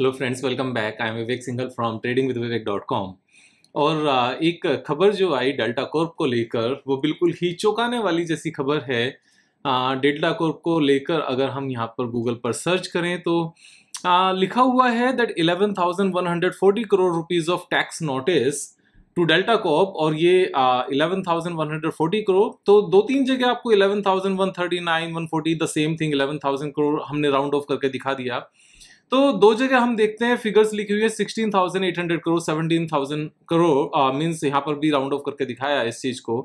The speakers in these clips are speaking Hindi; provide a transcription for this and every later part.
hello friends welcome back I am Vivek Singhal from trading with Vivek dot com और uh, एक खबर जो आई डेल्टा कॉर्प को लेकर वो बिल्कुल ही चौंकाने वाली जैसी खबर है डेल्टा uh, कॉर्प को लेकर अगर हम यहाँ पर गूगल पर सर्च करें तो आ, uh, लिखा हुआ है that eleven thousand one hundred forty crore rupees of tax notice to Delta Corp और ये eleven thousand one hundred forty crore तो दो तीन जगह आपको eleven thousand one thirty nine one forty the same thing eleven thousand crore हमने राउंड ऑफ करके दिखा दिया तो दो जगह हम देखते हैं फिगर्स लिखी हुई है sixteen thousand eight hundred crore seventeen thousand crore means यहाँ पर भी राउंड ऑफ करके दिखाया इस चीज़ को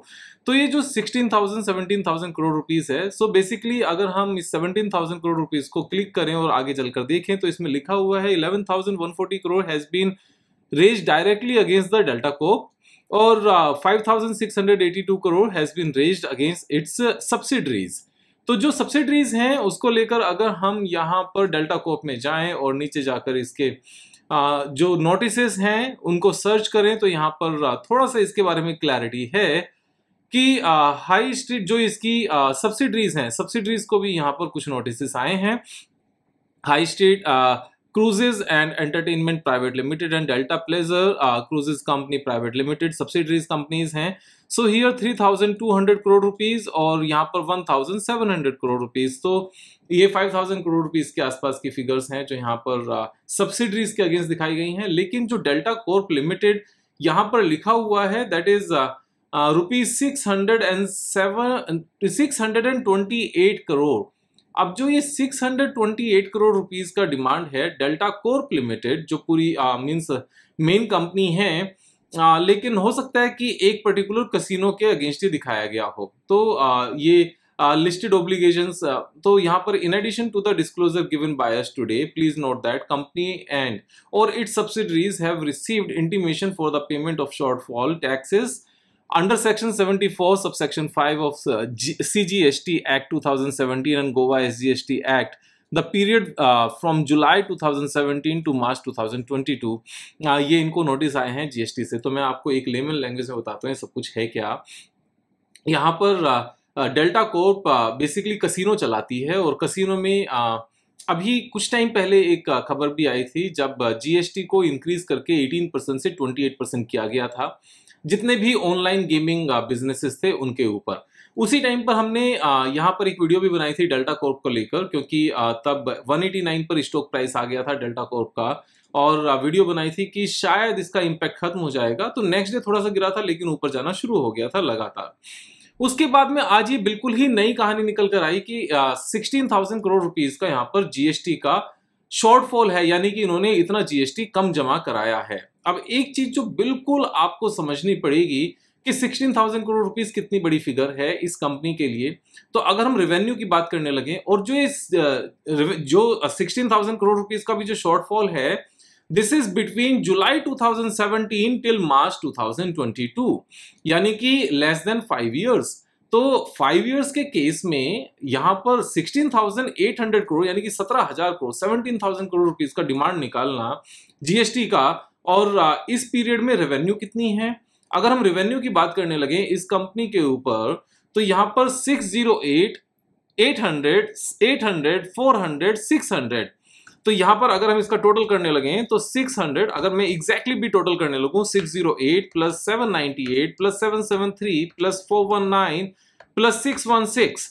तो ये जो sixteen thousand seventeen thousand crore rupees है सो so बेसिकली अगर हम इस सेवनटीन थाउजेंड करोड़ रुपीज़ को क्लिक करें और आगे चलकर देखें तो इसमें लिखा हुआ है eleven thousand one forty crore has been raised directly against the Delta Corp और five thousand six hundred eighty two crore has been raised against its subsidiaries तो जो सब्सिडरीज हैं उसको लेकर अगर हम यहाँ पर डेल्टा कोप में जाएं और नीचे जाकर इसके आ, जो नोटिस हैं उनको सर्च करें तो यहाँ पर थोड़ा सा इसके बारे में क्लैरिटी है कि आ, हाई स्ट्रीट जो इसकी सब्सिडरीज हैं सब्सिडरीज को भी यहाँ पर कुछ नोटिस आए हैं High Street Cruises and Entertainment Private Limited and Delta Pleasure Cruises Company Private Limited subsidiaries companies हैं so here hundred crore rupees और यहाँ पर one thousand seven hundred crore rupees तो ये फाइव थाउजेंड करोड़ रुपीज़ के आसपास की फिगर्स हैं जो यहाँ पर सब्सिडरीज uh, के अगेंस्ट दिखाई गई हैं लेकिन जो डेल्टा कोर्प लिमिटेड यहाँ पर लिखा हुआ है that is rupees six hundred and seven six hundred and twenty eight crore अब जो ये 628 करोड़ रुपीस का डिमांड है डेल्टा कोर्प लिमिटेड जो पूरी मीन्स मेन कंपनी है आ, लेकिन हो सकता है कि एक पर्टिकुलर कसिनो के अगेंस्ट ही दिखाया गया हो तो आ, ये लिस्टेड ऑब्लिगेशन तो यहाँ पर in addition to the disclosure given by us today please note that company and और its subsidiaries have received intimation for the payment of shortfall taxes Under Section 74, Subsection 5 of uh, G CGST Act 2017 and Goa SGST Act, the period from July 2017 to March 2022 ये इनको नोटिस आए हैं GST से तो मैं आपको एक लेमन लैंग्वेज में बताता हूँ सब कुछ है क्या यहाँ पर डेल्टा कोर्प बेसिकली कसिनो चलाती है और कसिनो में uh, अभी कुछ टाइम पहले एक uh, खबर भी आई थी जब जीएसटी uh, को इंक्रीज करके 18 परसेंट से 28 परसेंट किया गया था जितने भी ऑनलाइन गेमिंग बिजनेसेस थे उनके ऊपर उसी टाइम पर हमने यहाँ पर एक वीडियो भी बनाई थी डेल्टा कॉर्प को लेकर क्योंकि तब 189 पर स्टॉक प्राइस आ गया था डेल्टा कॉर्प का और वीडियो बनाई थी कि शायद इसका इम्पैक्ट खत्म हो जाएगा तो नेक्स्ट डे थोड़ा सा गिरा था लेकिन ऊपर जाना शुरू हो गया था लगातार उसके बाद में आज ये बिल्कुल ही नई कहानी निकल कर आई कि सिक्सटीन थाउजेंड करोड़ रुपीज का यहाँ पर जीएसटी का शॉर्टफॉल है यानी कि इन्होंने इतना जीएसटी कम जमा कराया है अब एक चीज जो बिल्कुल आपको समझनी पड़ेगी कि 16,000 करोड़ रुपीस कितनी बड़ी फिगर है इस कंपनी के लिए तो अगर हम रेवेन्यू की बात करने लगे और जो इस जो 16,000 करोड़ रुपीस का भी जो शॉर्टफॉल है this is between July 2017 till March 2022 यानी कि लेस देन फाइव ईयर्स तो फाइव इयर्स के केस में यहां पर 16,800 करोड़ यानी कि 17,000 करोड़ 17,000 करोड़ रुपीज का डिमांड निकालना जीएसटी का और इस पीरियड में रेवेन्यू कितनी है अगर हम रेवेन्यू की बात करने लगे इस कंपनी के ऊपर तो यहां पर 608 800 800 400 600 तो यहां पर अगर हम इसका टोटल करने लगे तो 600 अगर मैं एग्जैक्टली exactly भी टोटल करने लगूँ 608 plus 798 plus 773 plus 419 plus six one six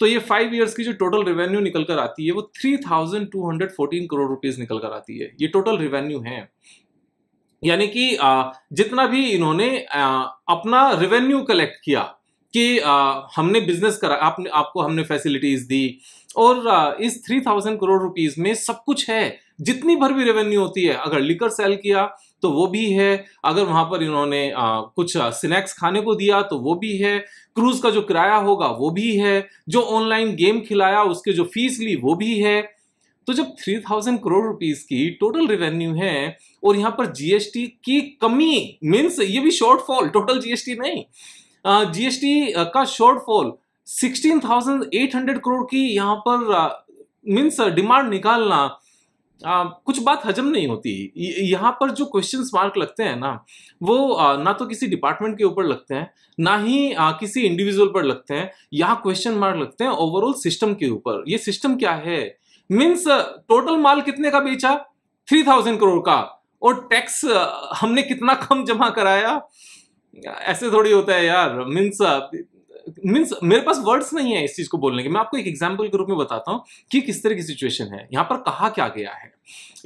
तो ये फाइव ईयर्स की जो टोटल रेवेन्यू निकल कर आती है वो three thousand two hundred fourteen crore rupees निकल कर आती है ये टोटल रेवेन्यू है यानी कि जितना भी इन्होंने अपना रेवेन्यू कलेक्ट किया कि हमने बिजनेस करा आपने आपको हमने फैसिलिटीज दी और इस थ्री थाउजेंड करोड़ रुपीज में सब कुछ है जितनी भर भी रेवेन्यू होती है अगर लिकर सेल किया तो वो भी है अगर वहां पर इन्होंने आ, कुछ स्नैक्स खाने को दिया तो वो भी है क्रूज का जो किराया होगा वो भी है जो ऑनलाइन गेम खिलाया उसके जो फीस ली वो भी है तो जब थाउजेंड करोड़ रुपीज की टोटल रेवेन्यू है और यहां पर जीएसटी की कमी मीन्स ये भी शॉर्टफॉल टोटल जीएसटी नहीं जीएसटी का शॉर्टफॉल हंड्रेड करोड़ की यहां पर मीन्स डिमांड निकालना आ, कुछ बात हजम नहीं होती यहाँ पर जो क्वेश्चन मार्क लगते हैं ना वो आ, ना तो किसी डिपार्टमेंट के ऊपर लगते हैं ना ही आ, किसी इंडिविजुअल पर लगते हैं यहाँ क्वेश्चन मार्क लगते हैं ओवरऑल सिस्टम के ऊपर ये सिस्टम क्या है मीन्स टोटल माल कितने का बेचा थ्री थाउजेंड करोड़ का और टैक्स हमने कितना कम जमा कराया ऐसे थोड़ी होता है यार मीन्स मीन्स मेरे पास वर्ड्स नहीं है इस चीज को बोलने के मैं आपको एक एग्जाम्पल के रूप में बताता हूँ कि किस तरह की सिचुएशन है यहाँ पर कहा क्या गया है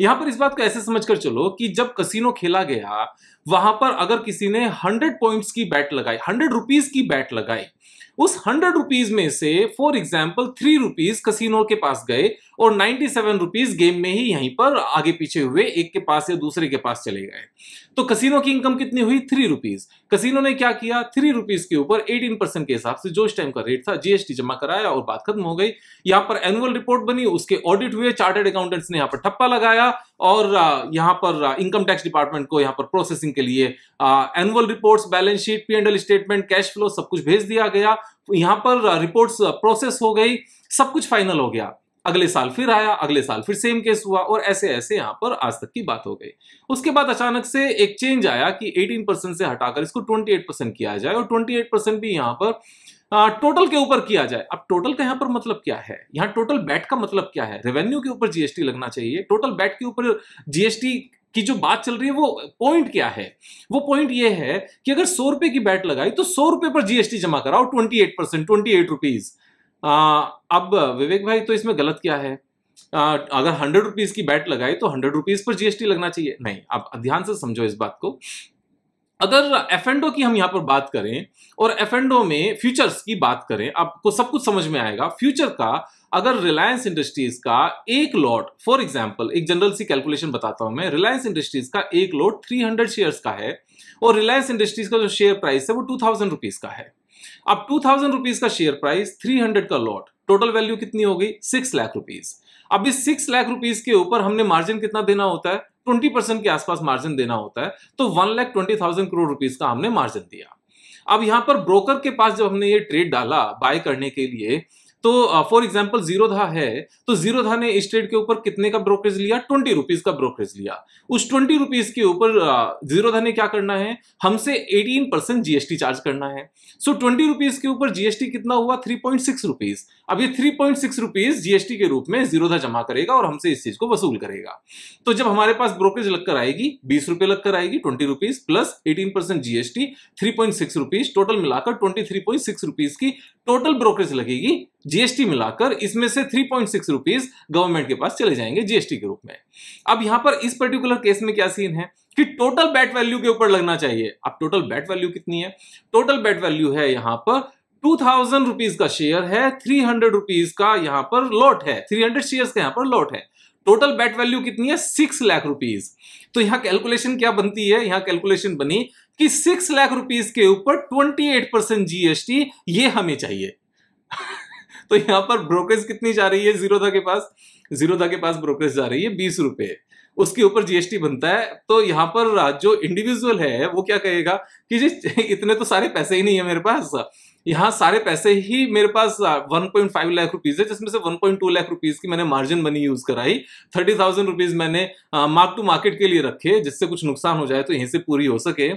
यहाँ पर इस बात को ऐसे समझ कर चलो कि जब कसिनो खेला गया वहां पर अगर किसी ने हंड्रेड पॉइंट्स की बैट लगाई हंड्रेड रुपीज की बैट लगाई उस हंड्रेड रुपीज में से for example three rupees casino के पास गए और नाइन्टी सेवन रुपीज गेम में ही यहीं पर आगे पीछे हुए एक के पास या दूसरे के पास चले गए तो कसिनो की इनकम कितनी हुई थ्री रुपीज कसिनो ने क्या किया थ्री रुपीज के ऊपर एटीन परसेंट के हिसाब से जो इस टाइम का रेट था जीएसटी जमा कराया और बात खत्म हो गई यहां पर एनुअल रिपोर्ट बनी उसके ऑडिट हुए चार्टर्ड अकाउंटेंट्स ने यहां पर ठप्पा लगाया और यहां पर इनकम टैक्स डिपार्टमेंट को यहां पर प्रोसेसिंग के लिए annual reports balance sheet P and statement cash flow सब कुछ भेज दिया गया यहाँ पर रिपोर्ट्स प्रोसेस हो गई सब कुछ फाइनल हो गया अगले साल फिर आया अगले साल फिर सेम केस हुआ और ऐसे ऐसे यहां पर आज तक की बात हो गई उसके बाद अचानक से एक चेंज आया कि 18 परसेंट से हटाकर इसको 28 परसेंट किया जाए और 28 परसेंट भी यहाँ पर आ, टोटल के ऊपर किया जाए अब टोटल का यहां पर मतलब क्या है यहाँ टोटल बैट का मतलब क्या है रेवेन्यू के ऊपर जीएसटी लगना चाहिए टोटल बैट के ऊपर जीएसटी की जो बात चल रही है वो पॉइंट क्या है वो पॉइंट ये है कि अगर सौ रुपए की बैट लगाई तो सौ रुपए पर जीएसटी जमा कराओ twenty eight percent twenty eight rupees आ, अब विवेक भाई तो इसमें गलत क्या है आ, अगर हंड्रेड रुपीज की बैट लगाई तो हंड्रेड रुपीज पर जीएसटी लगना चाहिए नहीं आप ध्यान से समझो इस बात को अगर एफ एंडो की हम यहाँ पर बात करें और एफ एंडो में फ्यूचर्स की बात करें आपको सब कुछ समझ में आएगा फ्यूचर का अगर रिलायंस इंडस्ट्रीज का एक लॉट फॉर एग्जाम्पल एक जनरल सी कैलकुलेशन बताता हूं मैं रिलायंस इंडस्ट्रीज का एक लॉट 300 शेयर्स का है और रिलायंस इंडस्ट्रीज का जो शेयर प्राइस है वो टू थाउजेंड रुपीज का है अब टू थाउजेंड रुपीज का शेयर प्राइस थ्री हंड्रेड का लॉट टोटल वैल्यू कितनी हो गई सिक्स लाख रुपीज अब इस सिक्स लाख रुपीज के ऊपर हमने मार्जिन कितना देना होता है ट्वेंटी परसेंट के आसपास मार्जिन देना होता है तो one lakh twenty thousand crore rupees का हमने मार्जिन दिया अब यहां पर ब्रोकर के पास जब हमने ये ट्रेड डाला बाय करने के लिए तो फॉर एग्जाम्पल जीरोधा है तो जीरोधा ने स्टेट के ऊपर कितने का ब्रोकरेज लिया ट्वेंटी रुपीज का ब्रोकरेज लिया उस ट्वेंटी रुपीज के ऊपर जीरोधा ने क्या करना है हमसे एटीन परसेंट जीएसटी चार्ज करना है सो ट्वेंटी रुपीज के ऊपर जीएसटी कितना हुआ थ्री पॉइंट सिक्स रुपीज अब ये three point six rupees GST के रूप में जीरोधा जमा करेगा और हमसे इस चीज को वसूल करेगा तो जब हमारे पास ब्रोकरेज लगकर आएगी बीस रुपए लगकर आएगी twenty rupees plus eighteen percent GST three point six rupees total मिलाकर twenty three point six rupees की टोटल ब्रोकरेज लगेगी जीएसटी मिलाकर इसमें से three point six rupees government के पास चले जाएंगे जीएसटी के रूप में अब यहां पर इस पर्टिकुलर केस में क्या सीन है कि टोटल बैट वैल्यू के ऊपर लगना चाहिए अब टोटल बैट वैल्यू कितनी है टोटल बैट वैल्यू है यहां पर टू थाउजेंड रुपीज का शेयर है थ्री हंड्रेड रुपीज का यहां पर लॉट है थ्री हंड्रेड शेयर का यहां पर लॉट है टोटल बैट वैल्यू कितनी है सिक्स लाख रुपीज तो यहां कैलकुलेशन क्या बनती है यहां कैलकुलेशन बनी कि सिक्स लाख रुपीज के ऊपर ट्वेंटी एट परसेंट जीएसटी ये हमें चाहिए तो यहाँ पर ब्रोकरेज कितनी जा रही है जीरोधा के पास जीरोधा के पास ब्रोकरेज जा रही है बीस रुपए उसके ऊपर जीएसटी बनता है तो यहाँ पर जो इंडिविजुअल है वो क्या कहेगा कि जी इतने तो सारे पैसे ही नहीं है मेरे पास यहाँ सारे पैसे ही मेरे पास 1.5 लाख रुपीज है जिसमें से 1.2 लाख रुपीज की मैंने मार्जिन मनी यूज कराई थर्टी थाउजेंड रुपीज मैंने मार्क टू मार्केट के लिए रखे जिससे कुछ नुकसान हो जाए तो यहीं से पूरी हो सके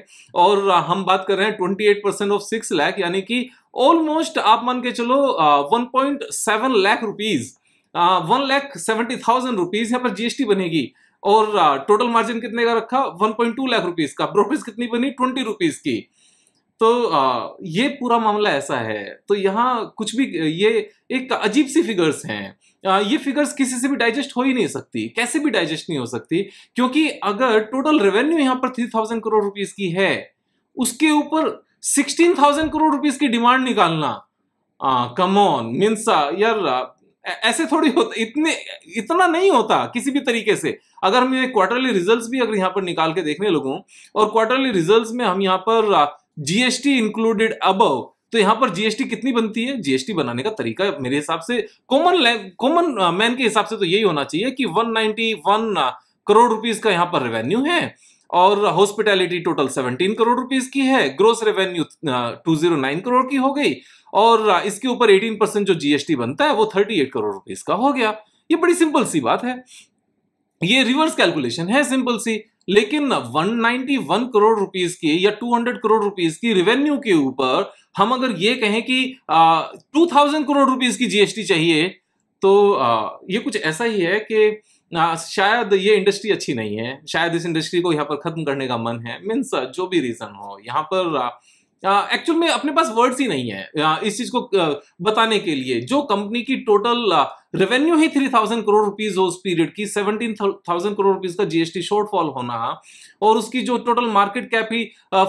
और हम बात कर रहे हैं twenty eight percent of six lakh यानी कि ऑलमोस्ट आप मान के चलो one point seven lakh rupees one lakh seventy thousand rupees यहाँ पर जीएसटी बनेगी और टोटल मार्जिन कितने का रखा one point two lakh rupees का ब्रोकरेज कितनी बनी ट्वेंटी रुपीज की तो ये पूरा मामला ऐसा है तो यहाँ कुछ भी ये एक अजीब सी फिगर्स हैं ये फिगर्स किसी से भी डाइजेस्ट हो ही नहीं सकती कैसे भी डाइजेस्ट नहीं हो सकती क्योंकि अगर टोटल रेवेन्यू यहाँ पर थ्री थाउजेंड करोड़ रुपीज की है उसके ऊपर सिक्सटीन थाउजेंड करोड़ रुपीज की डिमांड निकालना कमोन मिनसा यार ऐसे थोड़ी होता इतने इतना नहीं होता किसी भी तरीके से अगर हम ये क्वार्टरली रिजल्ट्स भी अगर यहाँ पर निकाल के देखने लगूं और क्वार्टरली रिजल्ट्स में हम यहाँ पर जीएसटी इंक्लूडेड अबव तो यहां पर जीएसटी कितनी बनती है जीएसटी बनाने का तरीका मेरे हिसाब से कॉमन कॉमन मैन के हिसाब से तो यही होना चाहिए कि 191 करोड़ रुपीस का यहां पर रेवेन्यू है और हॉस्पिटैलिटी टोटल 17 करोड़ रुपीस की है ग्रोस रेवेन्यू 209 करोड़ की हो गई और uh, इसके ऊपर 18 परसेंट जो जीएसटी बनता है वो 38 करोड़ रुपीज का हो गया ये बड़ी सिंपल सी बात है ये रिवर्स कैलकुलेशन है सिंपल सी लेकिन 191 करोड़ रुपीस की या 200 करोड़ रुपीस की रेवेन्यू के ऊपर हम अगर ये कहें कि टू थाउजेंड करोड़ रुपीस की जीएसटी चाहिए तो आ, ये कुछ ऐसा ही है कि आ, शायद ये इंडस्ट्री अच्छी नहीं है शायद इस इंडस्ट्री को यहाँ पर खत्म करने का मन है मीन्स जो भी रीजन हो यहाँ पर आ, एक्चुअल में अपने पास वर्ड्स ही नहीं है इस चीज को बताने के लिए जो कंपनी की टोटल रेवेन्यू ही थ्री थाउजेंड करोड़ रुपीज उस पीरियड की सेवनटीन थाउजेंड करोड़ रुपीज का जीएसटी शॉर्टफॉल होना और उसकी जो टोटल मार्केट कैप ही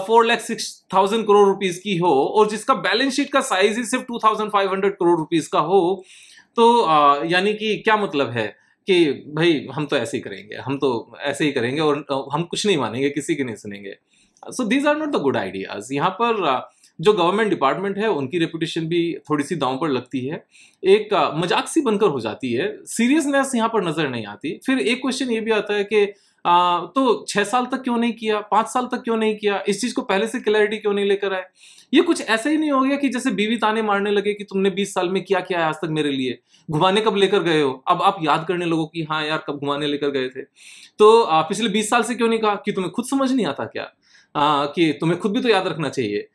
four lakh six thousand crore rupees की हो और जिसका बैलेंस शीट का साइज ही सिर्फ two thousand five hundred crore rupees का हो तो यानी कि क्या मतलब है कि भाई हम तो ऐसे ही करेंगे हम तो ऐसे ही करेंगे और हम कुछ नहीं मानेंगे किसी की नहीं सुनेंगे so these are not the good ideas यहाँ पर uh, जो गवर्नमेंट डिपार्टमेंट है उनकी रेपुटेशन भी थोड़ी सी दांव पर लगती है एक uh, मजाक सी बनकर हो जाती है सीरियसनेस यहाँ पर नजर नहीं आती फिर एक क्वेश्चन ये भी आता है कि आ, uh, तो छह साल तक क्यों नहीं किया पांच साल तक क्यों नहीं किया इस चीज को पहले से क्लैरिटी क्यों नहीं लेकर आए ये कुछ ऐसा ही नहीं हो गया कि जैसे बीवी ताने मारने लगे कि तुमने बीस साल में क्या किया है आज तक मेरे लिए घुमाने कब लेकर गए हो अब आप याद करने लगो कि हाँ यार कब घुमाने लेकर गए थे तो आ, पिछले बीस साल से क्यों नहीं कहा कि तुम्हें खुद समझ नहीं आता क्या आ, कि तुम्हें खुद भी तो याद रखना चाहिए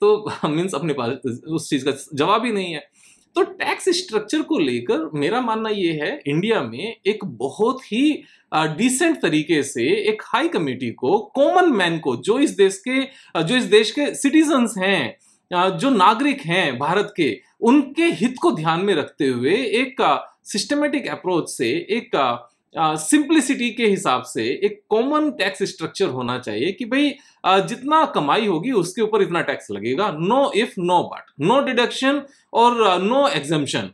तो मीन्स अपने पास उस चीज़ का जवाब ही नहीं है तो टैक्स स्ट्रक्चर को लेकर मेरा मानना ये है इंडिया में एक बहुत ही डिसेंट तरीके से एक हाई कमेटी को कॉमन मैन को जो इस देश के जो इस देश के सिटीजन्स हैं जो नागरिक हैं भारत के उनके हित को ध्यान में रखते हुए एक सिस्टमेटिक अप्रोच से एक सिंप्लिसिटी के हिसाब से एक कॉमन टैक्स स्ट्रक्चर होना चाहिए कि भाई जितना कमाई होगी उसके ऊपर इतना टैक्स लगेगा no if no but no deduction और नो एग्जामेशन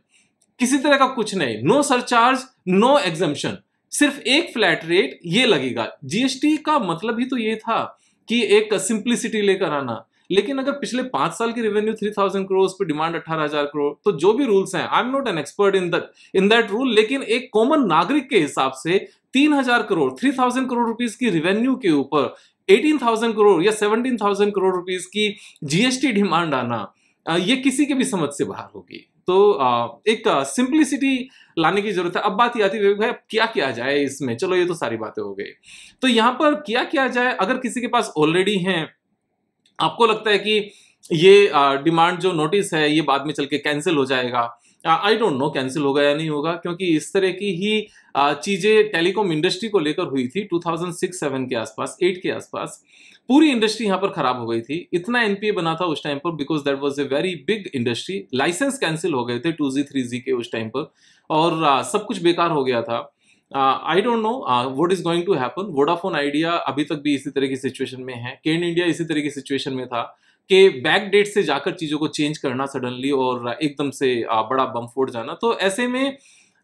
किसी तरह का कुछ नहीं नो सरचार्ज नो एग्जम्पन सिर्फ एक फ्लैट रेट ये लगेगा जीएसटी का मतलब ही तो ये था कि एक सिंप्लिसिटी लेकर आना लेकिन अगर पिछले पांच साल की रेवेन्यू थ्री थाउजेंड करोड़ पर डिमांड अठारह हजार करोड़ तो जो भी रूल्स हैं I am not an expert in that in that rule लेकिन एक कॉमन नागरिक के हिसाब से तीन हजार crore three thousand crore rupees की रेवेन्यू के ऊपर एटीन थाउजेंड करोड़ या सेवनटीन थाउजेंड करोड़ रुपीज की जीएसटी डिमांड आना ये किसी के भी समझ से बाहर होगी तो एक सिंप्लिसिटी लाने की जरूरत है अब बात ये आती है भाई क्या किया जाए इसमें चलो ये तो सारी बातें हो गई तो यहाँ पर क्या किया जाए अगर किसी के पास ऑलरेडी हैं आपको लगता है कि ये डिमांड जो नोटिस है ये बाद में चल के कैंसिल हो जाएगा आई डोंट नो कैंसिल होगा या नहीं होगा क्योंकि इस तरह की ही चीज़ें टेलीकॉम इंडस्ट्री को लेकर हुई थी 2006-7 के आसपास 8 के आसपास पूरी इंडस्ट्री यहां पर खराब हो गई थी इतना एनपीए बना था उस टाइम पर because that was a very big industry licence cancel हो गए थे टू जी थ्री जी के उस टाइम पर और आ, सब कुछ बेकार हो गया था I don't know what is going to happen Vodafone Idea अभी तक भी इसी तरह की सिचुएशन में है केन इंडिया इसी तरह की सिचुएशन में था कि बैक डेट से जाकर चीज़ों को चेंज करना सडनली और एकदम से uh, बड़ा बम फोड़ जाना तो ऐसे में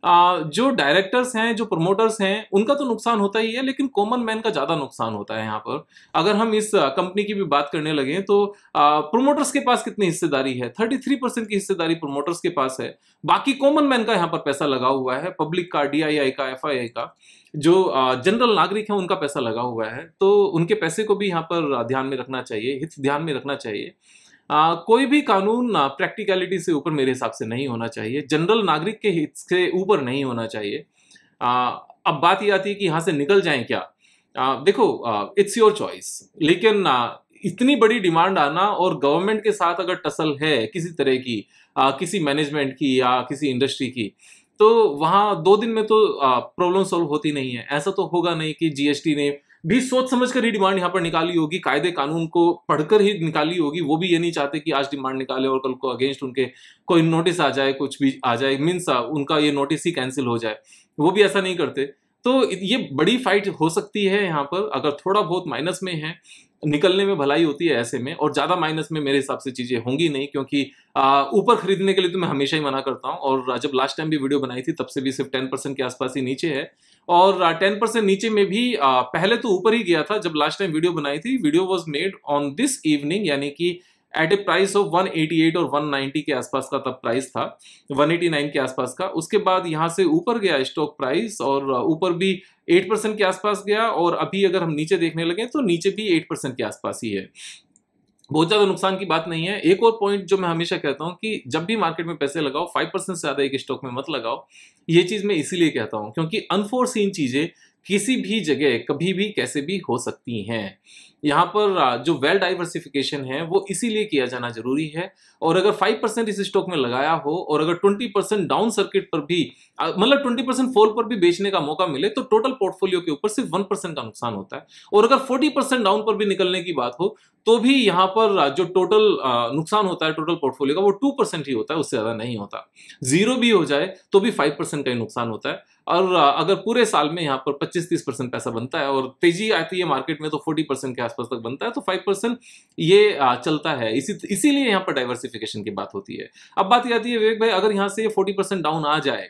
जो डायरेक्टर्स हैं जो प्रमोटर्स हैं उनका तो नुकसान होता ही है लेकिन कॉमन मैन का ज़्यादा नुकसान होता है यहाँ पर अगर हम इस कंपनी की भी बात करने लगे तो प्रोमोटर्स के पास कितनी हिस्सेदारी है थर्टी थ्री परसेंट की हिस्सेदारी प्रोमोटर्स के पास है बाकी कॉमन मैन का यहाँ पर पैसा लगा हुआ है पब्लिक का डी का एफ का जो जनरल नागरिक है उनका पैसा लगा हुआ है तो उनके पैसे को भी यहाँ पर ध्यान में रखना चाहिए हित ध्यान में रखना चाहिए आ, कोई भी कानून प्रैक्टिकलिटी से ऊपर मेरे हिसाब से नहीं होना चाहिए जनरल नागरिक के हित से ऊपर नहीं होना चाहिए आ, अब बात यह आती है कि यहाँ से निकल जाएं क्या आ, देखो इट्स योर चॉइस लेकिन आ, इतनी बड़ी डिमांड आना और गवर्नमेंट के साथ अगर टसल है किसी तरह की आ, किसी मैनेजमेंट की या किसी इंडस्ट्री की तो वहाँ दो दिन में तो प्रॉब्लम सॉल्व होती नहीं है ऐसा तो होगा नहीं कि जीएसटी ने भी सोच समझ कर ही डिमांड यहाँ पर निकाली होगी कायदे कानून को पढ़कर ही निकाली होगी वो भी ये नहीं चाहते कि आज डिमांड निकाले और कल को अगेंस्ट उनके कोई नोटिस आ जाए कुछ भी आ जाए मीन्स उनका ये नोटिस ही कैंसिल हो जाए वो भी ऐसा नहीं करते तो ये बड़ी फाइट हो सकती है यहाँ पर अगर थोड़ा बहुत माइनस में है निकलने में भलाई होती है ऐसे में और ज़्यादा माइनस में मेरे हिसाब से चीज़ें होंगी नहीं क्योंकि ऊपर खरीदने के लिए तो मैं हमेशा ही मना करता हूँ और जब लास्ट टाइम भी वीडियो बनाई थी तब से भी सिर्फ टेन परसेंट के आसपास ही नीचे है और टेन परसेंट नीचे में भी पहले तो ऊपर ही गया था जब लास्ट टाइम वीडियो बनाई थी video was made on this evening यानी कि एट ए प्राइस ऑफ 188 और 190 के आसपास का तब प्राइस था 189 के आसपास का उसके बाद यहाँ से ऊपर गया स्टॉक प्राइस और ऊपर भी 8 परसेंट के आसपास गया और अभी अगर हम नीचे देखने लगे तो नीचे भी 8 परसेंट के आसपास ही है बहुत ज़्यादा नुकसान की बात नहीं है एक और पॉइंट जो मैं हमेशा कहता हूँ कि जब भी मार्केट में पैसे लगाओ फाइव परसेंट से ज़्यादा एक स्टॉक में मत लगाओ ये चीज़ मैं इसीलिए कहता हूँ क्योंकि अनफोर्सिन चीज़ें किसी भी जगह कभी भी कैसे भी हो सकती हैं यहाँ पर जो वेल डाइवर्सिफिकेशन है वो इसीलिए किया जाना जरूरी है और अगर 5 परसेंट इस स्टॉक में लगाया हो और अगर 20 परसेंट डाउन सर्किट पर भी मतलब 20 परसेंट फॉल पर भी बेचने का मौका मिले तो टोटल पोर्टफोलियो के ऊपर सिर्फ 1 परसेंट का नुकसान होता है और अगर 40 परसेंट डाउन पर भी निकलने की बात हो तो भी यहाँ पर जो टोटल नुकसान होता है टोटल पोर्टफोलियो का वो टू ही होता है उससे ज़्यादा नहीं होता जीरो भी हो जाए तो भी फाइव का ही नुकसान होता है और अगर पूरे साल में यहाँ पर पच्चीस तीस पैसा बनता है और तेजी आती है मार्केट में तो फोर्टी परसेंट के आसपास तक बनता है तो फाइव परसेंट ये चलता है इसी इसीलिए यहाँ पर डाइवर्सिफिकेशन की बात होती है अब बात यह आती है विवेक भाई अगर यहाँ से ये फोर्टी परसेंट डाउन आ जाए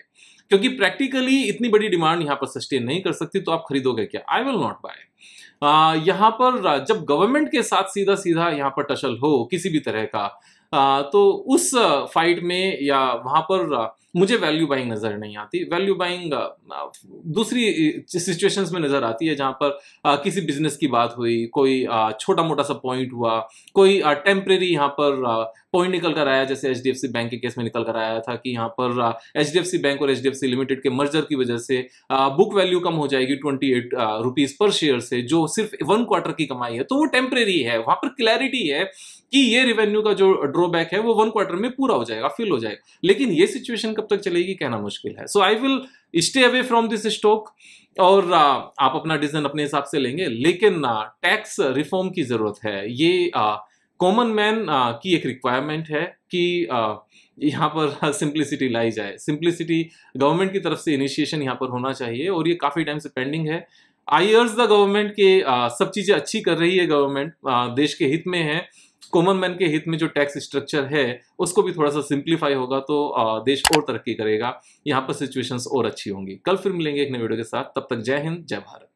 क्योंकि प्रैक्टिकली इतनी बड़ी डिमांड यहाँ पर सस्टेन नहीं कर सकती तो आप खरीदोगे क्या आई विल नॉट बाय यहाँ पर जब गवर्नमेंट के साथ सीधा सीधा यहाँ पर टशल हो किसी भी तरह का तो उस फाइट में या वहां पर मुझे वैल्यू बाइंग नज़र नहीं आती वैल्यू बाइंग दूसरी सिचुएशंस में नज़र आती है जहां पर किसी बिजनेस की बात हुई कोई छोटा मोटा सा पॉइंट हुआ कोई टेम्प्रेरी यहाँ पर पॉइंट निकल कर आया जैसे एच बैंक के केस में निकल कर आया था कि यहाँ पर एच बैंक और एच लिमिटेड के मर्जर की वजह से बुक वैल्यू कम हो जाएगी twenty eight rupees per share से जो सिर्फ वन क्वार्टर की कमाई है तो वो टेम्प्रेरी है वहाँ पर क्लैरिटी है कि ये रेवेन्यू का जो ड्रॉबैक है वो वन क्वार्टर में पूरा हो जाएगा फिल हो जाएगा लेकिन ये सिचुएशन कब तक चलेगी कहना मुश्किल है so I will stay away from this stock और आप अपना डिसीजन अपने हिसाब से लेंगे लेकिन टैक्स रिफॉर्म की ज़रूरत है ये कॉमन मैन की एक रिक्वायरमेंट है कि यहाँ पर सिंप्लिसिटी लाई जाए सिंप्लिसिटी गवर्नमेंट की तरफ से इनिशिएशन यहाँ पर होना चाहिए और ये काफ़ी टाइम से पेंडिंग है आई अर्ज द गवर्नमेंट के आ, सब चीज़ें अच्छी कर रही है गवर्नमेंट देश के हित में है कॉमन मैन के हित में जो टैक्स स्ट्रक्चर है उसको भी थोड़ा सा सिंप्लीफाई होगा तो देश और तरक्की करेगा यहाँ पर सिचुएशंस और अच्छी होंगी कल फिर मिलेंगे एक नए वीडियो के साथ तब तक जय हिंद जय भारत